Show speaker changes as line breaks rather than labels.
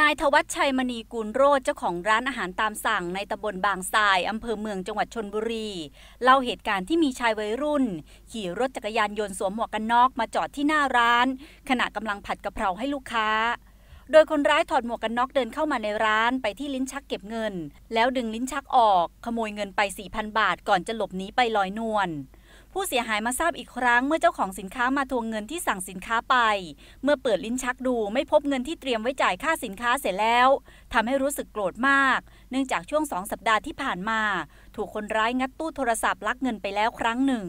นายทวัชชัยมณีกูลโรธเจ้าของร้านอาหารตามสั่งในตำบลบางทรายอำเภอเมืองจังหวัดชนบุรี เล่าเหตุการณ์ที่มีชายวัยรุ่น ขี่รถจักรยานยนต์สวมหมวกกันน็อกมาจอดที่หน้าร้าน ขณะกำลังผัดกะเพราให้ลูกค้า โดยคนร้ายถอดหมวกกันน็อกเดินเข้ามาในร้านไปที่ลิ้นชักเก็บเงิน แล้วดึงลิ้นชักออก ขโมยเงินไป4,000บาทก่อนจะหลบหนีไปลอยนวลผู้เสียหายมาทราบอีกครั้งเมื่อเจ้าของสินค้ามาทวงเงินที่สั่งสินค้าไป เมื่อเปิดลิ้นชักดูไม่พบเงินที่เตรียมไว้จ่ายค่าสินค้าเสร็จแล้ว ทำให้รู้สึกโกรธมาก เนื่องจากช่วงสองสัปดาห์ที่ผ่านมา ถูกคนร้ายงัดตู้โทรศัพท์ ลักเงินไปแล้วครั้งหนึ่ง